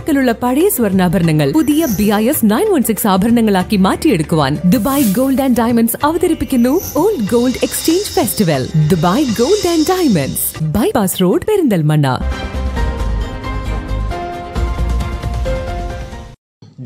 പറക്കലുള്ള പഴയ സ്വർണ്ണാഭരണങ്ങൾ പുതിയ B I S nine one six ആഭരണങ്ങളാക്കി മാറ്റിയെടുക്കുവാൻ ദുബായ് ഗോൾഡ് ആൻഡ് ഡയമണ്ട്സ് അവതരിപ്പിക്കുന്നു old gold exchange festival Dubai gold and diamonds bypass road Perinthalmanna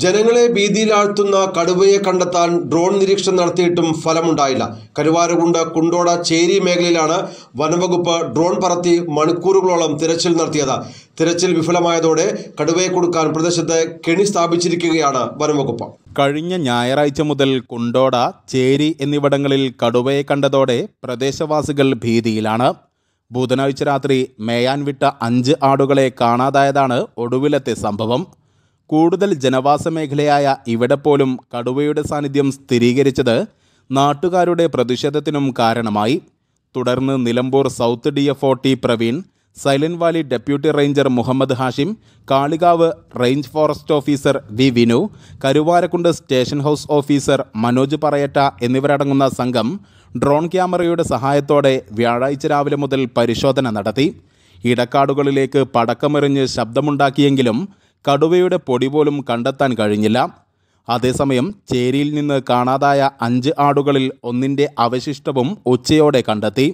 ജനങ്ങളെ ഭീതിയിലാഴ്ത്തുന്ന കടുവയെ കണ്ടെത്താൻ ഡ്രോൺ നിരീക്ഷണം നടത്തിയിട്ടും ഫലമുണ്ടായില്ല കരുവാരകുണ്ട് കുണ്ടോട ചേരി മേഖലയിലാണ് വനംവകുപ്പ് ഡ്രോൺ പറത്തി മണിക്കൂറുകളോളം തിരച്ചിൽ നടത്തിയത് തിരച്ചിൽ വിഫലമായതോടെ കടുവയെ കൊടുക്കാൻ പ്രദേശത്ത് കെണി സ്ഥാപിച്ചിരിക്കുകയാണ് വനംവകുപ്പ് കഴിഞ്ഞ ഞായറാഴ്ച മുതൽ കുണ്ടോട ചേരി എന്നിവിടങ്ങളിൽ കടുവയെ കണ്ടതോടെ പ്രദേശവാസികൾ ഭീതിയിലാണ് ബുധനാഴ്ച രാത്രി മേയാൻ വിട്ട അഞ്ച് ആടുകളെ കാണാതായതാണ് ഒടുവിലത്തെ സംഭവം കൂടുതൽ ജനവാസ മേഖലയായ ഇവിടെ പോലും കടുവയുടെ സാന്നിധ്യം സ്ഥിരീകരിച്ചത് നാട്ടുകാരുടെ പ്രതിഷേധത്തിനും കാരണമായി തുടർന്ന് Nilambur south D F O T Praveen Silent Valley deputy ranger Muhammad Hashim Kalikavu range forest officer V Vinu Karuvarakundu station house officer Manoj പറയട്ട എന്നിവരടങ്ങുന്ന സംഘം ഡ്രോൺ ക്യാമറയുടെ സഹായത്തോടെ വ്യാഴാഴ്ച രാവിലെ മുതൽ പരിശോധന നടത്തി ഇടക്കാടുകളിലേക്ക് പടക്കമെറിഞ്ഞ് ശബ്ദമുണ്ടാക്കിയെങ്കിലും കടുവയുടെ പൊടി പോലും കണ്ടെത്താൻ കഴിഞ്ഞില്ല അതേസമയം ചേരിയിൽ നിന്ന് കാണാതായ അഞ്ച് ആടുകളിൽ ഒന്നിൻ്റെ അവശിഷ്ടവും ഉച്ചയോടെ കണ്ടെത്തി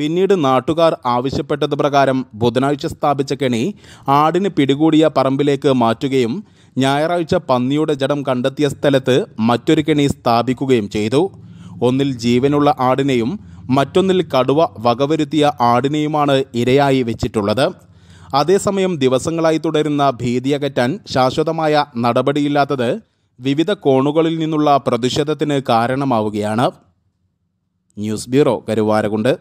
പിന്നീട് നാട്ടുകാർ ആവശ്യപ്പെട്ടത് പ്രകാരം ബുധനാഴ്ച സ്ഥാപിച്ച കെണി ആടിന് പിടികൂടിയ പറമ്പിലേക്ക് മാറ്റുകയും ഞായറാഴ്ച പന്നിയുടെ ജഡം കണ്ടെത്തിയ സ്ഥലത്ത് മറ്റൊരു കെണി സ്ഥാപിക്കുകയും ചെയ്തു ഒന്നിൽ ജീവനുള്ള ആടിനെയും മറ്റൊന്നിൽ കടുവ വകവരുത്തിയ ആടിനെയുമാണ് ഇരയായി വെച്ചിട്ടുള്ളത് അതേസമയം ദിവസങ്ങളായി തുടരുന്ന ഭീതിയകറ്റാൻ ശാശ്വതമായ നടപടിയില്ലാത്തത് വിവിധ കോണുകളിൽ നിന്നുള്ള പ്രതിഷേധത്തിന് കാരണമാവുകയാണ് ന്യൂസ് ബ്യൂറോ കരുവാരകുണ്ട്